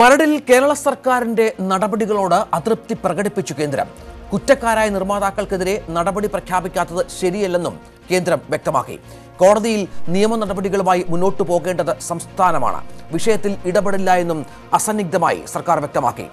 മരടിൽ കേരള സർക്കാരിന്റെ നടപടികളോട് അതൃപ്തി പ്രകടിപ്പിച്ചു കേന്ദ്രം കുറ്റക്കാരായ നിർമ്മാതാക്കൾക്കെതിരെ നടപടി പ്രഖ്യാപിക്കാത്തത് ശരിയല്ലെന്നും കേന്ദ്രം വ്യക്തമാക്കി കോടതിയിൽ നിയമ നടപടികളുമായി മുന്നോട്ടു പോകേണ്ടത് സംസ്ഥാനമാണ് വിഷയത്തിൽ ഇടപെടില്ല എന്നും അസന്നിഗ്ധമായി സർക്കാർ വ്യക്തമാക്കി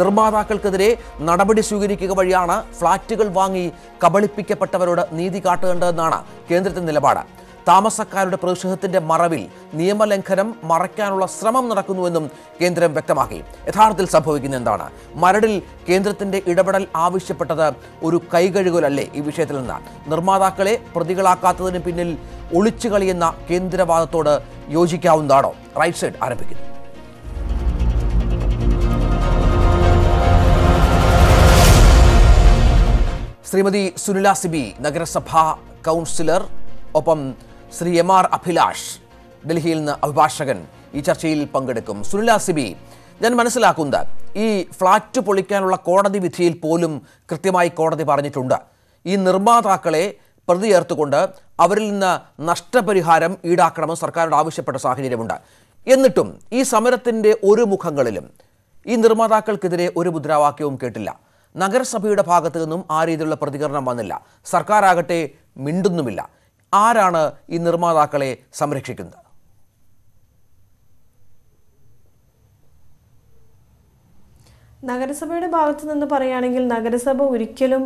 നിർമ്മാതാക്കൾക്കെതിരെ നടപടി സ്വീകരിക്കുക വഴിയാണ് ഫ്ളാറ്റുകൾ വാങ്ങി കബളിപ്പിക്കപ്പെട്ടവരോട് നീതി കാട്ടേണ്ടതെന്നാണ് കേന്ദ്രത്തിന്റെ നിലപാട് താമസക്കാരുടെ പ്രതിഷേധത്തിന്റെ മറവിൽ നിയമലംഘനം മറയ്ക്കാനുള്ള ശ്രമം നടക്കുന്നുവെന്നും കേന്ദ്രം വ്യക്തമാക്കി യഥാർത്ഥത്തിൽ സംഭവിക്കുന്ന എന്താണ് മരടിൽ കേന്ദ്രത്തിന്റെ ഇടപെടൽ ആവശ്യപ്പെട്ടത് ഒരു കൈകഴുകലല്ലേ ഈ വിഷയത്തിൽ നിന്ന് നിർമ്മാതാക്കളെ പ്രതികളാക്കാത്തതിന് പിന്നിൽ ഒളിച്ചുകളിയെന്ന കേന്ദ്രവാദത്തോട് യോജിക്കാവുന്നതാണോ റൈറ്റ് സൈഡ് ആരംഭിക്കുന്നു ശ്രീമതി സുനില സിബി നഗരസഭാ കൗൺസിലർ ഒപ്പം ശ്രീ എം ആർ അഭിലാഷ് ഡൽഹിയിൽ നിന്ന് അഭിഭാഷകൻ ഈ ചർച്ചയിൽ പങ്കെടുക്കും സുനില സിബി ഞാൻ മനസ്സിലാക്കുന്നത് ഈ ഫ്ളാറ്റ് പൊളിക്കാനുള്ള കോടതി വിധിയിൽ പോലും കൃത്യമായി കോടതി പറഞ്ഞിട്ടുണ്ട് ഈ നിർമ്മാതാക്കളെ പ്രതി ചേർത്തുകൊണ്ട് അവരിൽ നിന്ന് നഷ്ടപരിഹാരം ഈടാക്കണമെന്ന് സർക്കാരിനോട് ആവശ്യപ്പെട്ട സാഹചര്യമുണ്ട് എന്നിട്ടും ഈ സമരത്തിൻ്റെ ഒരു മുഖങ്ങളിലും ഈ നിർമ്മാതാക്കൾക്കെതിരെ ഒരു മുദ്രാവാക്യവും കേട്ടില്ല നഗരസഭയുടെ ഭാഗത്തു നിന്നും ആ രീതിയിലുള്ള പ്രതികരണം വന്നില്ല സർക്കാരാകട്ടെ മിണ്ടുന്നുമില്ല ആരാണ് ഈ നിർമ്മാതാക്കളെ സംരക്ഷിക്കുന്നത് നഗരസഭയുടെ ഭാഗത്ത് നിന്ന് പറയുകയാണെങ്കിൽ നഗരസഭ ഒരിക്കലും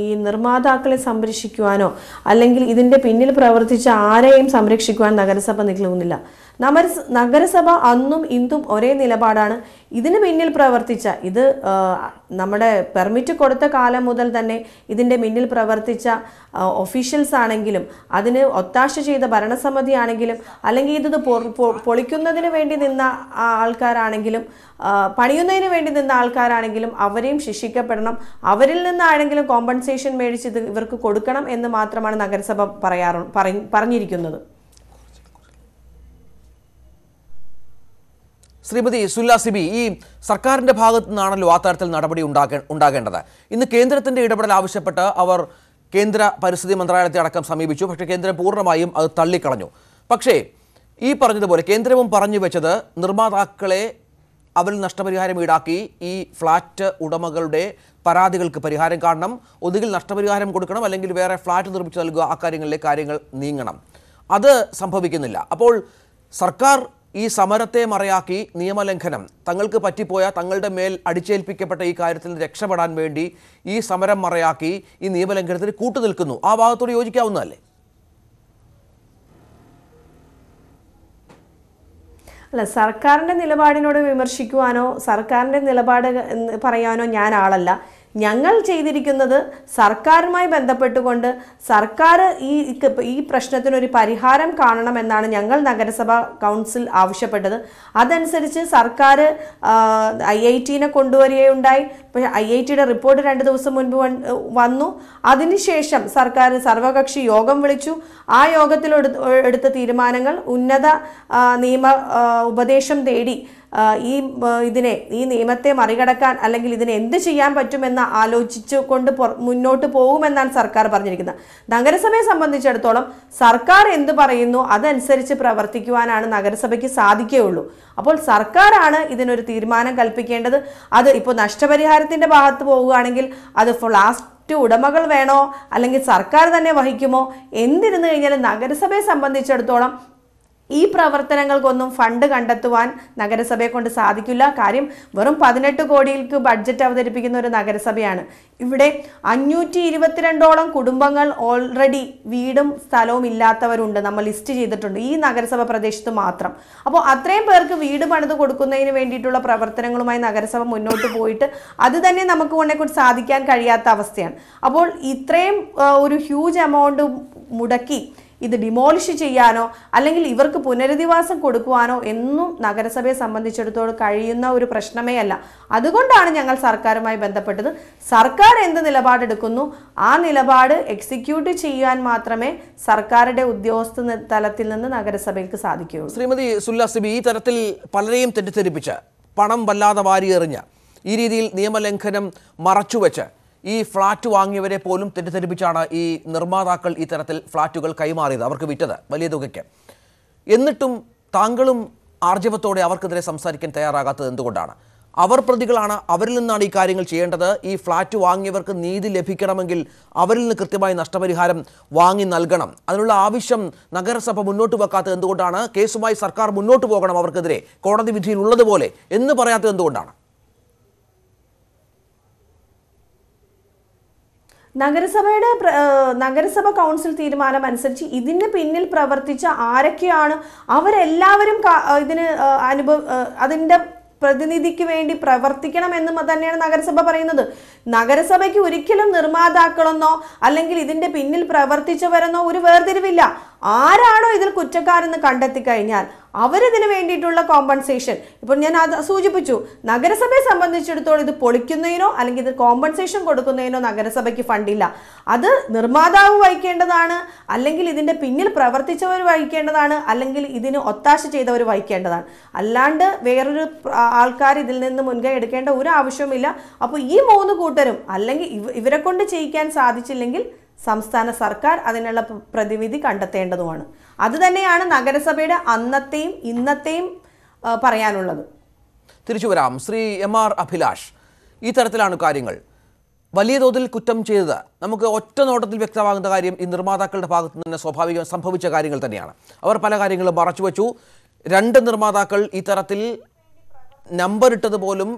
ഈ നിർമ്മാതാക്കളെ സംരക്ഷിക്കുവാനോ അല്ലെങ്കിൽ ഇതിൻ്റെ പിന്നിൽ പ്രവർത്തിച്ച ആരെയും സംരക്ഷിക്കുവാൻ നഗരസഭ നിൽക്കുന്നില്ല നമര നഗരസഭ അന്നും ഇന്നും ഒരേ നിലപാടാണ് ഇതിന് പിന്നിൽ പ്രവർത്തിച്ച ഇത് നമ്മുടെ പെർമിറ്റ് കൊടുത്ത കാലം മുതൽ തന്നെ ഇതിൻ്റെ പിന്നിൽ പ്രവർത്തിച്ച ഒഫീഷ്യൽസ് ആണെങ്കിലും അതിന് ഒത്താശ ചെയ്ത ഭരണസമിതി ആണെങ്കിലും അല്ലെങ്കിൽ ഇത് പൊളിക്കുന്നതിന് വേണ്ടി നിന്ന ആൾക്കാരാണെങ്കിലും പണിയുന്നതിന് വേണ്ടി നിന്ന ആൾക്കാരാണെങ്കിലും അവരെയും ശിക്ഷിക്കപ്പെടണം അവരിൽ നിന്നാണെങ്കിലും കോമ്പൻസേഷൻ മേടിച്ച് ഇത് ഇവർക്ക് കൊടുക്കണം എന്ന് മാത്രമാണ് നഗരസഭ പറയാറു പറഞ്ഞിരിക്കുന്നത് ശ്രീമതി സുല്ലാ സിബി ഈ സർക്കാരിൻ്റെ ഭാഗത്തു നിന്നാണല്ലോ ആ തരത്തിൽ നടപടി ഉണ്ടാകേണ്ടത് ഇന്ന് കേന്ദ്രത്തിൻ്റെ ഇടപെടൽ ആവശ്യപ്പെട്ട് അവർ കേന്ദ്ര പരിസ്ഥിതി മന്ത്രാലയത്തെ അടക്കം സമീപിച്ചു പക്ഷേ കേന്ദ്രം പൂർണ്ണമായും അത് തള്ളിക്കളഞ്ഞു പക്ഷേ ഈ പറഞ്ഞതുപോലെ കേന്ദ്രവും പറഞ്ഞു വെച്ചത് നിർമ്മാതാക്കളെ അവരിൽ നഷ്ടപരിഹാരം ഈടാക്കി ഈ ഫ്ലാറ്റ് ഉടമകളുടെ പരാതികൾക്ക് പരിഹാരം കാണണം ഒന്നുകിൽ നഷ്ടപരിഹാരം കൊടുക്കണം അല്ലെങ്കിൽ വേറെ ഫ്ലാറ്റ് നിർമ്മിച്ചു നൽകുക ആ കാര്യങ്ങളിലെ കാര്യങ്ങൾ നീങ്ങണം അത് സംഭവിക്കുന്നില്ല അപ്പോൾ സർക്കാർ ഈ സമരത്തെ മറയാക്കി നിയമലംഘനം തങ്ങൾക്ക് പറ്റിപ്പോയ തങ്ങളുടെ മേൽ അടിച്ചേൽപ്പിക്കപ്പെട്ട ഈ കാര്യത്തിൽ രക്ഷപ്പെടാൻ വേണ്ടി ഈ സമരം മറയാക്കി ഈ നിയമലംഘനത്തിന് കൂട്ടുനിൽക്കുന്നു ആ ഭാഗത്തോട് യോജിക്കാവുന്നതല്ലേ അല്ല സർക്കാരിൻ്റെ നിലപാടിനോട് വിമർശിക്കുവാനോ സർക്കാരിൻ്റെ നിലപാട് പറയാനോ ഞാൻ ആളല്ല ഞങ്ങൾ ചെയ്തിരിക്കുന്നത് സർക്കാരുമായി ബന്ധപ്പെട്ടുകൊണ്ട് സർക്കാർ ഈ ഈ പ്രശ്നത്തിനൊരു പരിഹാരം കാണണമെന്നാണ് ഞങ്ങൾ നഗരസഭ കൗൺസിൽ ആവശ്യപ്പെട്ടത് അതനുസരിച്ച് സർക്കാർ ഐ ഐ ടിനെ കൊണ്ടുവരികയുണ്ടായി ഐ ഐ ടിയുടെ റിപ്പോർട്ട് രണ്ട് ദിവസം മുൻപ് വന്നു അതിനുശേഷം സർക്കാർ സർവകക്ഷി യോഗം വിളിച്ചു ആ യോഗത്തിൽ എടുത്ത തീരുമാനങ്ങൾ ഉന്നത നിയമ ഉപദേശം തേടി ഈ ഇതിനെ ഈ നിയമത്തെ മറികടക്കാൻ അല്ലെങ്കിൽ ഇതിനെ എന്ത് ചെയ്യാൻ പറ്റുമെന്ന് ആലോചിച്ചു കൊണ്ട് മുന്നോട്ട് പോകുമെന്നാണ് സർക്കാർ പറഞ്ഞിരിക്കുന്നത് നഗരസഭയെ സംബന്ധിച്ചിടത്തോളം സർക്കാർ എന്ത് പറയുന്നു അതനുസരിച്ച് പ്രവർത്തിക്കുവാനാണ് നഗരസഭയ്ക്ക് സാധിക്കുകയുള്ളൂ അപ്പോൾ സർക്കാരാണ് ഇതിനൊരു തീരുമാനം കൽപ്പിക്കേണ്ടത് അത് ഇപ്പോൾ നഷ്ടപരിഹാരത്തിൻ്റെ ഭാഗത്ത് പോവുകയാണെങ്കിൽ അത് ഫ്ലാസ്റ്റ് ഉടമകൾ വേണോ അല്ലെങ്കിൽ സർക്കാർ തന്നെ വഹിക്കുമോ എന്തിരുന്നു കഴിഞ്ഞാൽ നഗരസഭയെ സംബന്ധിച്ചിടത്തോളം ഈ പ്രവർത്തനങ്ങൾക്കൊന്നും ഫണ്ട് കണ്ടെത്തുവാൻ നഗരസഭയെ കൊണ്ട് സാധിക്കില്ല കാര്യം വെറും പതിനെട്ട് കോടിയിൽക്ക് ബഡ്ജറ്റ് അവതരിപ്പിക്കുന്ന ഒരു നഗരസഭയാണ് ഇവിടെ അഞ്ഞൂറ്റി ഇരുപത്തിരണ്ടോളം കുടുംബങ്ങൾ ഓൾറെഡി വീടും സ്ഥലവും ഇല്ലാത്തവരുണ്ട് നമ്മൾ ലിസ്റ്റ് ചെയ്തിട്ടുണ്ട് ഈ നഗരസഭ പ്രദേശത്ത് മാത്രം അപ്പോൾ അത്രയും പേർക്ക് വീട് പണിത് കൊടുക്കുന്നതിന് വേണ്ടിയിട്ടുള്ള പ്രവർത്തനങ്ങളുമായി നഗരസഭ മുന്നോട്ട് പോയിട്ട് അത് തന്നെ നമുക്ക് കൊണ്ടേക്കൊണ്ട് സാധിക്കാൻ കഴിയാത്ത അവസ്ഥയാണ് അപ്പോൾ ഇത്രയും ഒരു ഹ്യൂജ് എമൗണ്ട് മുടക്കി ഇത് ഡിമോളിഷ് ചെയ്യാനോ അല്ലെങ്കിൽ ഇവർക്ക് പുനരധിവാസം കൊടുക്കുവാനോ എന്നും നഗരസഭയെ സംബന്ധിച്ചിടത്തോളം കഴിയുന്ന ഒരു പ്രശ്നമേ അല്ല അതുകൊണ്ടാണ് ഞങ്ങൾ സർക്കാരുമായി ബന്ധപ്പെട്ടത് സർക്കാർ എന്ത് നിലപാടെടുക്കുന്നു ആ നിലപാട് എക്സിക്യൂട്ട് ചെയ്യാൻ മാത്രമേ സർക്കാരുടെ ഉദ്യോഗസ്ഥ തലത്തിൽ നിന്ന് നഗരസഭയ്ക്ക് സാധിക്കുകയുള്ളൂ ശ്രീമതി സുല്ലാസിബി ഈ തരത്തിൽ പലരെയും തെറ്റിദ്ധരിപ്പിച്ച പണം വല്ലാതെ വാരിയെറിഞ്ഞ ഈ രീതിയിൽ നിയമലംഘനം മറച്ചുവെച്ച് ഈ ഫ്ളാറ്റ് വാങ്ങിയവരെ പോലും തെറ്റിദ്ധരിപ്പിച്ചാണ് ഈ നിർമ്മാതാക്കൾ ഈ തരത്തിൽ ഫ്ളാറ്റുകൾ കൈമാറിയത് അവർക്ക് വിറ്റത് വലിയ തുകയ്ക്ക് എന്നിട്ടും താങ്കളും ആർജവത്തോടെ അവർക്കെതിരെ സംസാരിക്കാൻ തയ്യാറാകാത്തത് എന്തുകൊണ്ടാണ് അവർ പ്രതികളാണ് അവരിൽ നിന്നാണ് ഈ കാര്യങ്ങൾ ചെയ്യേണ്ടത് ഈ ഫ്ളാറ്റ് വാങ്ങിയവർക്ക് നീതി ലഭിക്കണമെങ്കിൽ അവരിൽ നിന്ന് കൃത്യമായി നഷ്ടപരിഹാരം വാങ്ങി നൽകണം അതിനുള്ള ആവശ്യം നഗരസഭ മുന്നോട്ട് വെക്കാത്തത് എന്തുകൊണ്ടാണ് കേസുമായി സർക്കാർ മുന്നോട്ട് പോകണം അവർക്കെതിരെ കോടതി വിധിയിൽ ഉള്ളതുപോലെ എന്ന് പറയാത്തത് എന്തുകൊണ്ടാണ് നഗരസഭയുടെ നഗരസഭ കൗൺസിൽ തീരുമാനം അനുസരിച്ച് ഇതിന് പിന്നിൽ പ്രവർത്തിച്ച ആരൊക്കെയാണ് അവരെല്ലാവരും ഇതിന് അനുഭവ അതിൻ്റെ പ്രതിനിധിക്ക് വേണ്ടി പ്രവർത്തിക്കണം എന്നും തന്നെയാണ് നഗരസഭ പറയുന്നത് നഗരസഭയ്ക്ക് ഒരിക്കലും നിർമ്മാതാക്കളെന്നോ അല്ലെങ്കിൽ ഇതിന്റെ പിന്നിൽ പ്രവർത്തിച്ചവരെന്നോ ഒരു വേർതിരിവില്ല ആരാണോ ഇതിൽ കുറ്റക്കാരെന്ന് കണ്ടെത്തി കഴിഞ്ഞാൽ അവരതിന് വേണ്ടിയിട്ടുള്ള കോമ്പൻസേഷൻ ഇപ്പോൾ ഞാൻ അത് സൂചിപ്പിച്ചു നഗരസഭയെ സംബന്ധിച്ചിടത്തോളം ഇത് പൊളിക്കുന്നതിനോ അല്ലെങ്കിൽ ഇത് കോമ്പൻസേഷൻ കൊടുക്കുന്നതിനോ നഗരസഭയ്ക്ക് ഫണ്ടില്ല അത് നിർമ്മാതാവ് വഹിക്കേണ്ടതാണ് അല്ലെങ്കിൽ ഇതിൻ്റെ പിന്നിൽ പ്രവർത്തിച്ചവർ വഹിക്കേണ്ടതാണ് അല്ലെങ്കിൽ ഇതിന് ഒത്താശ ചെയ്തവർ വഹിക്കേണ്ടതാണ് അല്ലാണ്ട് വേറൊരു ആൾക്കാർ ഇതിൽ നിന്ന് മുൻകൈ എടുക്കേണ്ട ഒരു ആവശ്യവുമില്ല അപ്പോൾ ഈ മൂന്ന് കൂട്ടരും അല്ലെങ്കിൽ ഇവരെ കൊണ്ട് ചെയ്യിക്കാൻ സാധിച്ചില്ലെങ്കിൽ സംസ്ഥാന സർക്കാർ അതിനുള്ള പ്രതിവിധി കണ്ടെത്തേണ്ടതുമാണ് അത് തന്നെയാണ് നഗരസഭയുടെ അന്നത്തെയും ഇന്നത്തെയും പറയാനുള്ളത് തിരിച്ചു വരാം ശ്രീ എം ആർ അഭിലാഷ് ഈ തരത്തിലാണ് കാര്യങ്ങൾ വലിയ തോതിൽ കുറ്റം ചെയ്തത് നമുക്ക് ഒറ്റ നോട്ടത്തിൽ വ്യക്തമാകുന്ന കാര്യം ഈ നിർമ്മാതാക്കളുടെ ഭാഗത്ത് നിന്ന് സ്വാഭാവികം സംഭവിച്ച കാര്യങ്ങൾ തന്നെയാണ് അവർ പല കാര്യങ്ങളും മറച്ചുവെച്ചു രണ്ട് നിർമ്മാതാക്കൾ ഈ തരത്തിൽ നമ്പറിട്ടത് പോലും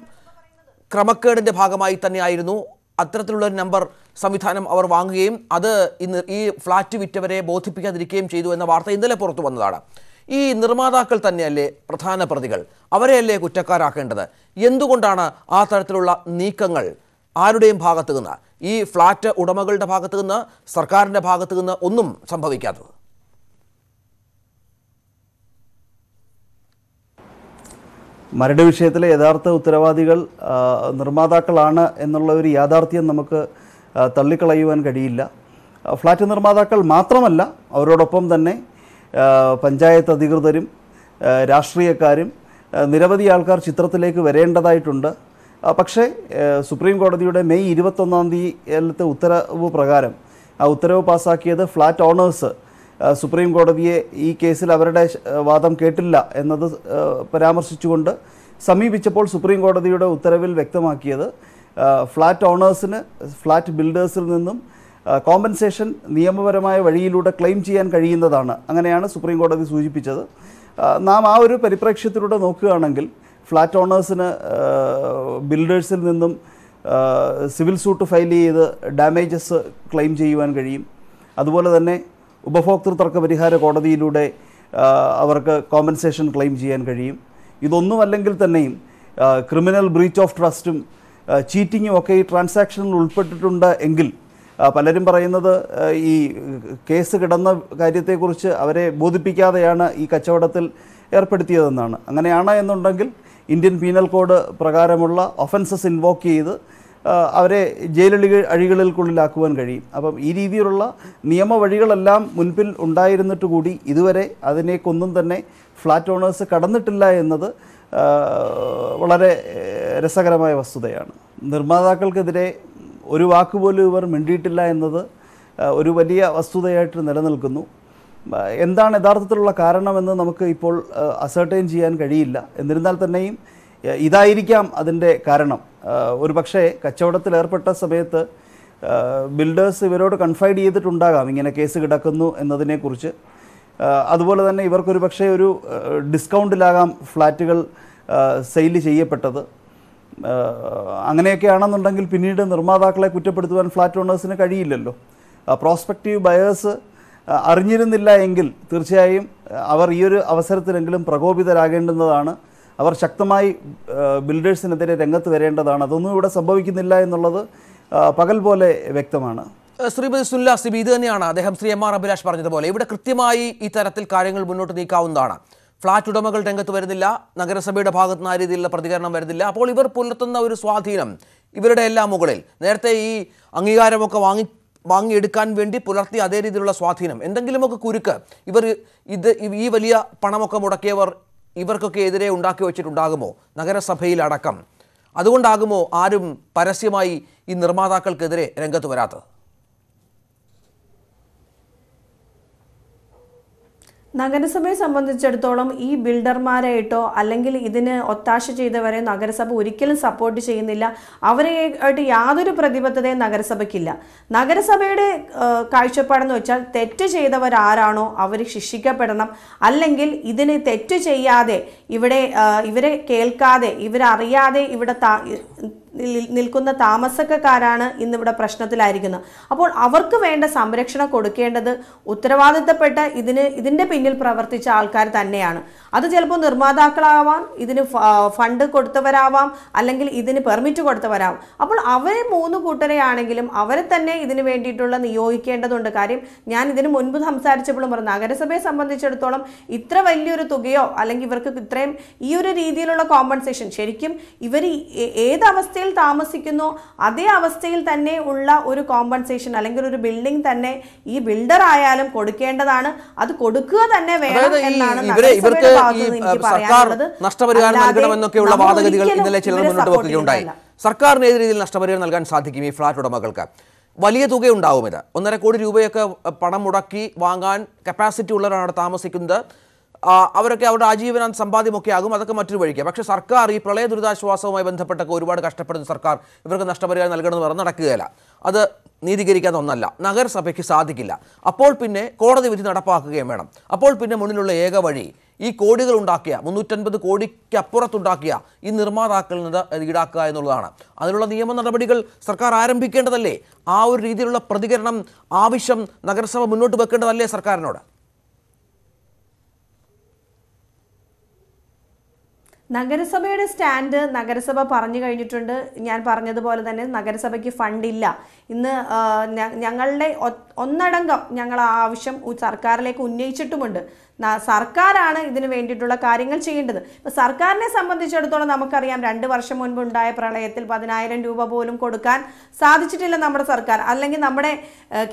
ക്രമക്കേടിൻ്റെ ഭാഗമായി തന്നെയായിരുന്നു അത്തരത്തിലുള്ള ഒരു നമ്പർ സംവിധാനം അവർ വാങ്ങുകയും അത് ഇന്ന് ഈ ഫ്ലാറ്റ് വിറ്റവരെ ബോധിപ്പിക്കാതിരിക്കുകയും ചെയ്തു എന്ന വാർത്ത ഇന്നലെ പുറത്തു വന്നതാണ് ഈ നിർമ്മാതാക്കൾ തന്നെയല്ലേ പ്രധാന പ്രതികൾ അവരെയല്ലേ കുറ്റക്കാരാക്കേണ്ടത് എന്തുകൊണ്ടാണ് ആ തരത്തിലുള്ള നീക്കങ്ങൾ ആരുടെയും ഭാഗത്തു നിന്ന് ഈ ഫ്ലാറ്റ് ഉടമകളുടെ ഭാഗത്തു നിന്ന് സർക്കാരിൻ്റെ ഭാഗത്തു നിന്ന് ഒന്നും സംഭവിക്കാത്തത് മരട് വിഷയത്തിലെ യഥാർത്ഥ ഉത്തരവാദികൾ നിർമ്മാതാക്കളാണ് എന്നുള്ള ഒരു യാഥാർത്ഥ്യം നമുക്ക് തള്ളിക്കളയുവാൻ കഴിയില്ല ഫ്ലാറ്റ് നിർമ്മാതാക്കൾ മാത്രമല്ല അവരോടൊപ്പം തന്നെ പഞ്ചായത്ത് അധികൃതരും രാഷ്ട്രീയക്കാരും നിരവധി ആൾക്കാർ ചിത്രത്തിലേക്ക് വരേണ്ടതായിട്ടുണ്ട് പക്ഷേ സുപ്രീം കോടതിയുടെ മെയ് ഇരുപത്തൊന്നാം തീയതിയിലത്തെ ഉത്തരവ് പ്രകാരം ആ ഉത്തരവ് പാസ്സാക്കിയത് ഫ്ലാറ്റ് ഓണേഴ്സ് സുപ്രീം കോടതിയെ ഈ കേസിൽ അവരുടെ വാദം കേട്ടില്ല എന്നത് പരാമർശിച്ചുകൊണ്ട് സമീപിച്ചപ്പോൾ സുപ്രീം കോടതിയുടെ ഉത്തരവിൽ വ്യക്തമാക്കിയത് ഫ്ലാറ്റ് ഓണേഴ്സിന് ഫ്ലാറ്റ് ബിൽഡേഴ്സിൽ നിന്നും കോമ്പൻസേഷൻ നിയമപരമായ വഴിയിലൂടെ ക്ലെയിം ചെയ്യാൻ കഴിയുന്നതാണ് അങ്ങനെയാണ് സുപ്രീം കോടതി സൂചിപ്പിച്ചത് നാം ആ ഒരു പരിപ്രേക്ഷ്യത്തിലൂടെ നോക്കുകയാണെങ്കിൽ ഫ്ലാറ്റ് ഓണേഴ്സിന് ബിൽഡേഴ്സിൽ നിന്നും സിവിൽ സൂട്ട് ഫയൽ ചെയ്ത് ഡാമേജസ് ക്ലെയിം ചെയ്യുവാൻ കഴിയും അതുപോലെ തന്നെ ഉപഭോക്തൃ തർക്ക പരിഹാര കോടതിയിലൂടെ അവർക്ക് കോമ്പൻസേഷൻ ക്ലെയിം ചെയ്യാൻ കഴിയും ഇതൊന്നുമല്ലെങ്കിൽ തന്നെയും ക്രിമിനൽ ബ്രീച്ച് ഓഫ് ട്രസ്റ്റും ചീറ്റിങ്ങും ഒക്കെ ഈ ട്രാൻസാക്ഷനിൽ ഉൾപ്പെട്ടിട്ടുണ്ട് എങ്കിൽ പലരും പറയുന്നത് ഈ കേസ് കിടന്ന കാര്യത്തെക്കുറിച്ച് അവരെ ബോധിപ്പിക്കാതെയാണ് ഈ കച്ചവടത്തിൽ ഏർപ്പെടുത്തിയതെന്നാണ് അങ്ങനെയാണ് എന്നുണ്ടെങ്കിൽ ഇന്ത്യൻ പീനൽ കോഡ് പ്രകാരമുള്ള ഒഫൻസസ് ഇൻവോക്ക് ചെയ്ത് അവരെ ജയിലളി അഴികളിൽക്കുള്ളിലാക്കുവാൻ കഴിയും അപ്പം ഈ രീതിയിലുള്ള നിയമവഴികളെല്ലാം മുൻപിൽ ഉണ്ടായിരുന്നിട്ട് കൂടി ഇതുവരെ അതിനേക്കൊന്നും തന്നെ ഫ്ലാറ്റ് ഓണേഴ്സ് കടന്നിട്ടില്ല എന്നത് വളരെ രസകരമായ വസ്തുതയാണ് നിർമ്മാതാക്കൾക്കെതിരെ ഒരു വാക്കുപോലും ഇവർ മിണ്ടിയിട്ടില്ല എന്നത് ഒരു വലിയ വസ്തുതയായിട്ട് നിലനിൽക്കുന്നു എന്താണ് യഥാർത്ഥത്തിലുള്ള കാരണമെന്ന് നമുക്ക് ഇപ്പോൾ അസർട്ടൈൻ ചെയ്യാൻ കഴിയില്ല എന്നിരുന്നാൽ തന്നെയും ഇതായിരിക്കാം അതിൻ്റെ കാരണം ഒരു പക്ഷേ കച്ചവടത്തിലേർപ്പെട്ട സമയത്ത് ബിൽഡേഴ്സ് ഇവരോട് കൺഫൈഡ് ചെയ്തിട്ടുണ്ടാകാം ഇങ്ങനെ കേസ് കിടക്കുന്നു എന്നതിനെക്കുറിച്ച് അതുപോലെ തന്നെ ഇവർക്കൊരു പക്ഷേ ഒരു ഡിസ്കൗണ്ടിലാകാം ഫ്ലാറ്റുകൾ സെയിൽ ചെയ്യപ്പെട്ടത് അങ്ങനെയൊക്കെ ആണെന്നുണ്ടെങ്കിൽ പിന്നീട് നിർമ്മാതാക്കളെ കുറ്റപ്പെടുത്തുവാൻ ഫ്ലാറ്റ് ഓണേഴ്സിന് കഴിയില്ലല്ലോ പ്രോസ്പെക്റ്റീവ് ബയേഴ്സ് അറിഞ്ഞിരുന്നില്ല എങ്കിൽ തീർച്ചയായും അവർ ഈ ഒരു അവസരത്തിലെങ്കിലും പ്രകോപിതരാകേണ്ടുന്നതാണ് അവർ ശക്തമായി ബിൽഡേഴ്സിനെതിരെ രംഗത്ത് വരേണ്ടതാണ് അതൊന്നും ഇവിടെ സംഭവിക്കുന്നില്ല എന്നുള്ളത് പകൽ പോലെ വ്യക്തമാണ് ശ്രീപതി സുല്ലാ സിബി ഇത് തന്നെയാണ് അദ്ദേഹം ശ്രീ എം ആർ അഭിലാഷ് പറഞ്ഞതുപോലെ ഇവിടെ കൃത്യമായി ഈ തരത്തിൽ കാര്യങ്ങൾ മുന്നോട്ട് നീക്കാവുന്നതാണ് ഫ്ളാറ്റ് ഉടമകൾ രംഗത്ത് വരുന്നില്ല നഗരസഭയുടെ ഭാഗത്ത് നിന്ന് ആ രീതിയിലുള്ള പ്രതികരണം വരുന്നില്ല അപ്പോൾ ഇവർ പുലർത്തുന്ന ഒരു സ്വാധീനം ഇവരുടെ എല്ലാം മുകളിൽ നേരത്തെ ഈ അംഗീകാരമൊക്കെ വാങ്ങി വാങ്ങിയെടുക്കാൻ വേണ്ടി പുലർത്തിയ അതേ രീതിയിലുള്ള സ്വാധീനം എന്തെങ്കിലുമൊക്കെ കുരുക്ക് ഇവർ ഇത് ഈ വലിയ പണമൊക്കെ മുടക്കിയവർ ഇവർക്കൊക്കെ എതിരെ ഉണ്ടാക്കി വെച്ചിട്ടുണ്ടാകുമോ നഗരസഭയിലടക്കം അതുകൊണ്ടാകുമോ ആരും പരസ്യമായി ഈ നിർമ്മാതാക്കൾക്കെതിരെ രംഗത്ത് വരാത്തത് നഗരസഭയെ സംബന്ധിച്ചിടത്തോളം ഈ ബിൽഡർമാരായിട്ടോ അല്ലെങ്കിൽ ഇതിന് ഒത്താശ ചെയ്തവരെ നഗരസഭ ഒരിക്കലും സപ്പോർട്ട് ചെയ്യുന്നില്ല അവരെ ആയിട്ട് യാതൊരു പ്രതിബദ്ധതയും നഗരസഭയ്ക്കില്ല നഗരസഭയുടെ കാഴ്ചപ്പാടെന്ന് വെച്ചാൽ തെറ്റ് ചെയ്തവരാരാണോ അവർ ശിക്ഷിക്കപ്പെടണം അല്ലെങ്കിൽ ഇതിന് തെറ്റ് ചെയ്യാതെ ഇവിടെ ഇവരെ കേൾക്കാതെ ഇവരറിയാതെ ഇവിടെ നിൽക്കുന്ന താമസക്കാരാണ് ഇന്നിവിടെ പ്രശ്നത്തിലായിരിക്കുന്നത് അപ്പോൾ അവർക്ക് വേണ്ട സംരക്ഷണം കൊടുക്കേണ്ടത് ഉത്തരവാദിത്തപ്പെട്ട ഇതിന് ഇതിൻ്റെ പിന്നിൽ പ്രവർത്തിച്ച ആൾക്കാർ തന്നെയാണ് അത് ചിലപ്പോൾ നിർമ്മാതാക്കളാവാം ഇതിന് ഫണ്ട് കൊടുത്തവരാവാം അല്ലെങ്കിൽ ഇതിന് പെർമിറ്റ് കൊടുത്തവരാവാം അപ്പോൾ അവരെ മൂന്ന് കൂട്ടരെയാണെങ്കിലും അവരെ തന്നെ ഇതിന് വേണ്ടിയിട്ടുള്ള നിയോഗിക്കേണ്ടതുണ്ട് കാര്യം ഞാൻ ഇതിന് മുൻപ് സംസാരിച്ചപ്പോഴും പറഞ്ഞു നഗരസഭയെ സംബന്ധിച്ചിടത്തോളം ഇത്ര വലിയൊരു തുകയോ അല്ലെങ്കിൽ ഇവർക്ക് ഇത്രയും ഈ ഒരു രീതിയിലുള്ള കോമ്പൻസേഷൻ ശരിക്കും ഇവർ ഏത് അവസ്ഥയിൽ താമസിക്കുന്നു അതേ അവസ്ഥയിൽ തന്നെ ഉള്ള ഒരു കോമ്പൻസേഷൻ അല്ലെങ്കിൽ ഒരു ബിൽഡിംഗ് തന്നെ ഈ ബിൽഡർ ആയാലും കൊടുക്കേണ്ടതാണ് അത് കൊടുക്കുക തന്നെ വേണം എന്നാണ് സർക്കാരിന് ഏത് രീതിയിൽ നഷ്ടപരിഹാരം നൽകാൻ സാധിക്കും ഈ ഫ്ലാറ്റ് ഉടമകൾക്ക് വലിയ തുകയുണ്ടാവും ഇത് ഒന്നര കോടി രൂപയൊക്കെ പണം മുടക്കി വാങ്ങാൻ കപ്പാസിറ്റി ഉള്ളവരാണ് താമസിക്കുന്നത് അവരൊക്കെ അവരുടെ ആജീവനം സമ്പാദ്യമൊക്കെ ആകും അതൊക്കെ മറ്റൊരു വഴിക്കുക പക്ഷേ സർക്കാർ ഈ പ്രളയ ദുരിതാശ്വാസവുമായി ബന്ധപ്പെട്ടൊക്കെ ഒരുപാട് കഷ്ടപ്പെടുന്ന സർക്കാർ ഇവർക്ക് നഷ്ടപരിഹാരം നൽകണമെന്ന് പറഞ്ഞാൽ നടക്കുകയില്ല അത് നീതീകരിക്കാത്ത ഒന്നല്ല നഗരസഭയ്ക്ക് സാധിക്കില്ല അപ്പോൾ പിന്നെ കോടതി വിധി നടപ്പാക്കുകയും വേണം അപ്പോൾ പിന്നെ മുന്നിലുള്ള ഏക വഴി ഈ കോടികൾ ഉണ്ടാക്കിയ മുന്നൂറ്റൻപത് കോടിക്കപ്പുറത്തുണ്ടാക്കിയ ഈ നിർമ്മാതാക്കളിൽ നിന്ന് ഈടാക്കുക എന്നുള്ളതാണ് അതിനുള്ള നിയമ നടപടികൾ സർക്കാർ ആരംഭിക്കേണ്ടതല്ലേ ആ ഒരു രീതിയിലുള്ള പ്രതികരണം ആവശ്യം നഗരസഭ മുന്നോട്ട് വെക്കേണ്ടതല്ലേ സർക്കാരിനോട് നഗരസഭയുടെ സ്റ്റാൻഡ് നഗരസഭ പറഞ്ഞു കഴിഞ്ഞിട്ടുണ്ട് ഞാൻ പറഞ്ഞതുപോലെ തന്നെ നഗരസഭയ്ക്ക് ഫണ്ടില്ല ഇന്ന് ഞങ്ങളുടെ ഒന്നടങ്കം ഞങ്ങൾ ആ ആവശ്യം സർക്കാരിലേക്ക് ഉന്നയിച്ചിട്ടുമുണ്ട് സർക്കാരാണ് ഇതിന് വേണ്ടിയിട്ടുള്ള കാര്യങ്ങൾ ചെയ്യേണ്ടത് ഇപ്പോൾ സർക്കാരിനെ സംബന്ധിച്ചിടത്തോളം നമുക്കറിയാം രണ്ട് വർഷം മുൻപ് ഉണ്ടായ പ്രളയത്തിൽ പതിനായിരം രൂപ പോലും കൊടുക്കാൻ സാധിച്ചിട്ടില്ല നമ്മുടെ സർക്കാർ അല്ലെങ്കിൽ നമ്മുടെ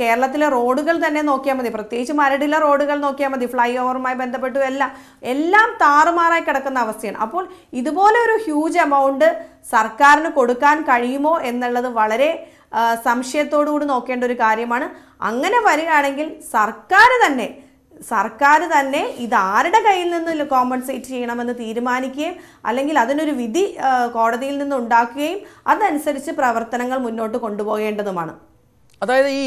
കേരളത്തിലെ റോഡുകൾ തന്നെ നോക്കിയാൽ മതി പ്രത്യേകിച്ച് മരടിലെ റോഡുകൾ നോക്കിയാൽ മതി ഫ്ലൈ ഓവറുമായി ബന്ധപ്പെട്ടു എല്ലാം എല്ലാം താറുമാറായി കിടക്കുന്ന അവസ്ഥയാണ് അപ്പോൾ ഇതുപോലെ ഒരു ഹ്യൂജ് എമൗണ്ട് സർക്കാരിന് കൊടുക്കാൻ കഴിയുമോ എന്നുള്ളത് വളരെ കൂടി നോക്കേണ്ട ഒരു കാര്യമാണ് അങ്ങനെ വരികയാണെങ്കിൽ സർക്കാർ തന്നെ സർക്കാർ തന്നെ ഇത് ആരുടെ കയ്യിൽ നിന്ന് കോമ്പൻസേറ്റ് ചെയ്യണമെന്ന് തീരുമാനിക്കുകയും അല്ലെങ്കിൽ അതിനൊരു വിധി കോടതിയിൽ നിന്ന് ഉണ്ടാക്കുകയും അതനുസരിച്ച് പ്രവർത്തനങ്ങൾ മുന്നോട്ട് കൊണ്ടുപോകേണ്ടതുമാണ് അതായത് ഈ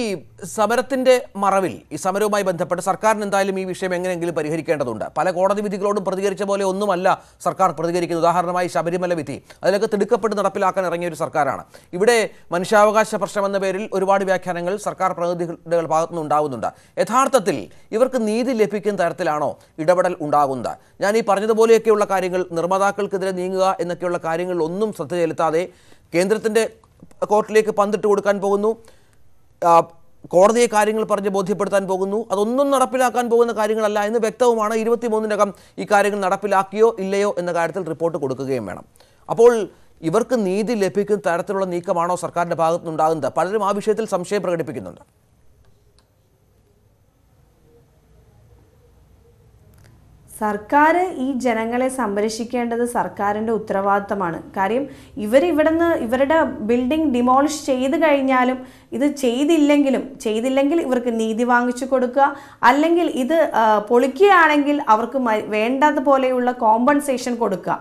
സമരത്തിൻ്റെ മറവിൽ ഈ സമരവുമായി ബന്ധപ്പെട്ട് സർക്കാരിന് എന്തായാലും ഈ വിഷയം എങ്ങനെയെങ്കിലും പരിഹരിക്കേണ്ടതുണ്ട് പല കോടതി വിധികളോടും പ്രതികരിച്ച പോലെ ഒന്നുമല്ല സർക്കാർ പ്രതികരിക്കുന്നത് ഉദാഹരണമായി ശബരിമല വിധി അതിലൊക്കെ തിടുക്കപ്പെട്ട് നടപ്പിലാക്കാൻ ഇറങ്ങിയ ഒരു സർക്കാരാണ് ഇവിടെ മനുഷ്യാവകാശ പ്രശ്നം എന്ന പേരിൽ ഒരുപാട് വ്യാഖ്യാനങ്ങൾ സർക്കാർ പ്രതിനിധികളുടെ ഭാഗത്തുനിന്ന് ഉണ്ടാകുന്നുണ്ട് യഥാർത്ഥത്തിൽ ഇവർക്ക് നീതി ലഭിക്കുന്ന തരത്തിലാണോ ഇടപെടൽ ഉണ്ടാകുന്നത് ഞാൻ ഈ പറഞ്ഞതുപോലെയൊക്കെയുള്ള കാര്യങ്ങൾ നിർമ്മാതാക്കൾക്കെതിരെ നീങ്ങുക എന്നൊക്കെയുള്ള കാര്യങ്ങളിൽ ഒന്നും ശ്രദ്ധ ചെലുത്താതെ കേന്ദ്രത്തിൻ്റെ കോർട്ടിലേക്ക് പന്തിട്ട് കൊടുക്കാൻ പോകുന്നു കോടതിയെ കാര്യങ്ങൾ പറഞ്ഞ് ബോധ്യപ്പെടുത്താൻ പോകുന്നു അതൊന്നും നടപ്പിലാക്കാൻ പോകുന്ന കാര്യങ്ങളല്ല എന്ന് വ്യക്തവുമാണ് ഇരുപത്തിമൂന്നിനകം ഈ കാര്യങ്ങൾ നടപ്പിലാക്കിയോ ഇല്ലയോ എന്ന കാര്യത്തിൽ റിപ്പോർട്ട് കൊടുക്കുകയും വേണം അപ്പോൾ ഇവർക്ക് നീതി ലഭിക്കുന്ന തരത്തിലുള്ള നീക്കമാണോ സർക്കാരിൻ്റെ ഭാഗത്തുനിന്നുണ്ടാകുന്നത് പലരും ആ വിഷയത്തിൽ സംശയം പ്രകടിപ്പിക്കുന്നുണ്ട് സർക്കാർ ഈ ജനങ്ങളെ സംരക്ഷിക്കേണ്ടത് സർക്കാരിൻ്റെ ഉത്തരവാദിത്തമാണ് കാര്യം നിന്ന് ഇവരുടെ ബിൽഡിംഗ് ഡിമോളിഷ് ചെയ്ത് കഴിഞ്ഞാലും ഇത് ചെയ്തില്ലെങ്കിലും ചെയ്തില്ലെങ്കിൽ ഇവർക്ക് നീതി വാങ്ങിച്ചു കൊടുക്കുക അല്ലെങ്കിൽ ഇത് പൊളിക്കുകയാണെങ്കിൽ അവർക്ക് വേണ്ടതുപോലെയുള്ള കോമ്പൻസേഷൻ കൊടുക്കുക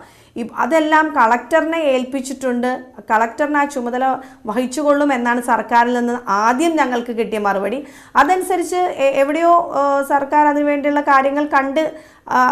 അതെല്ലാം കളക്ടറിനെ ഏൽപ്പിച്ചിട്ടുണ്ട് കളക്ടറിന് ആ ചുമതല വഹിച്ചുകൊള്ളും എന്നാണ് സർക്കാരിൽ നിന്ന് ആദ്യം ഞങ്ങൾക്ക് കിട്ടിയ മറുപടി അതനുസരിച്ച് എവിടെയോ സർക്കാർ അതിനുവേണ്ടിയുള്ള കാര്യങ്ങൾ കണ്ട്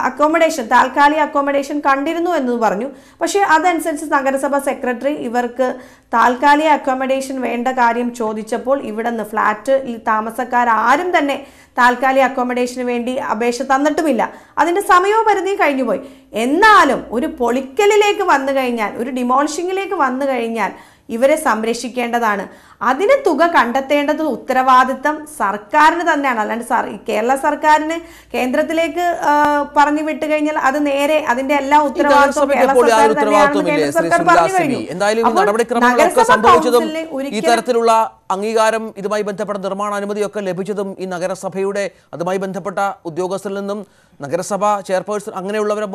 അക്കോമഡേഷൻ താൽക്കാലിക അക്കോമഡേഷൻ കണ്ടിരുന്നു എന്ന് പറഞ്ഞു പക്ഷേ അതനുസരിച്ച് നഗരസഭാ സെക്രട്ടറി ഇവർക്ക് താൽക്കാലിക അക്കോമഡേഷൻ വേണ്ട കാര്യം ചോദിച്ചപ്പോൾ ഇവിടെ നിന്ന് താമസക്കാർ ആരും തന്നെ താൽക്കാലിക അക്കോമഡേഷന് വേണ്ടി അപേക്ഷ തന്നിട്ടുമില്ല അതിൻ്റെ പരിധിയും കഴിഞ്ഞുപോയി എന്നാലും ഒരു പൊളിക്കലിലേക്ക് വന്നു കഴിഞ്ഞാൽ ഒരു ഡിമോളിഷിങ്ങിലേക്ക് വന്നു കഴിഞ്ഞാൽ ഇവരെ സംരക്ഷിക്കേണ്ടതാണ് അതിന് തുക കണ്ടെത്തേണ്ടത് ഉത്തരവാദിത്തം സർക്കാരിന് തന്നെയാണ് അല്ലാണ്ട് സർ കേരള സർക്കാരിന് കേന്ദ്രത്തിലേക്ക് പറഞ്ഞു വിട്ടു കഴിഞ്ഞാൽ അത് നേരെ അതിന്റെ എല്ലാ ഉത്തരവാദിത്വം കേരള ഈ തരത്തിലുള്ള അംഗീകാരം ഇതുമായി ബന്ധപ്പെട്ട നിർമ്മാണ അനുമതിയൊക്കെ ലഭിച്ചതും ഈ നഗരസഭയുടെ അതുമായി ബന്ധപ്പെട്ട ഉദ്യോഗസ്ഥരിൽ നിന്നും നഗരസഭ ചെയർപേഴ്സൺ അങ്ങനെയുള്ളവരെ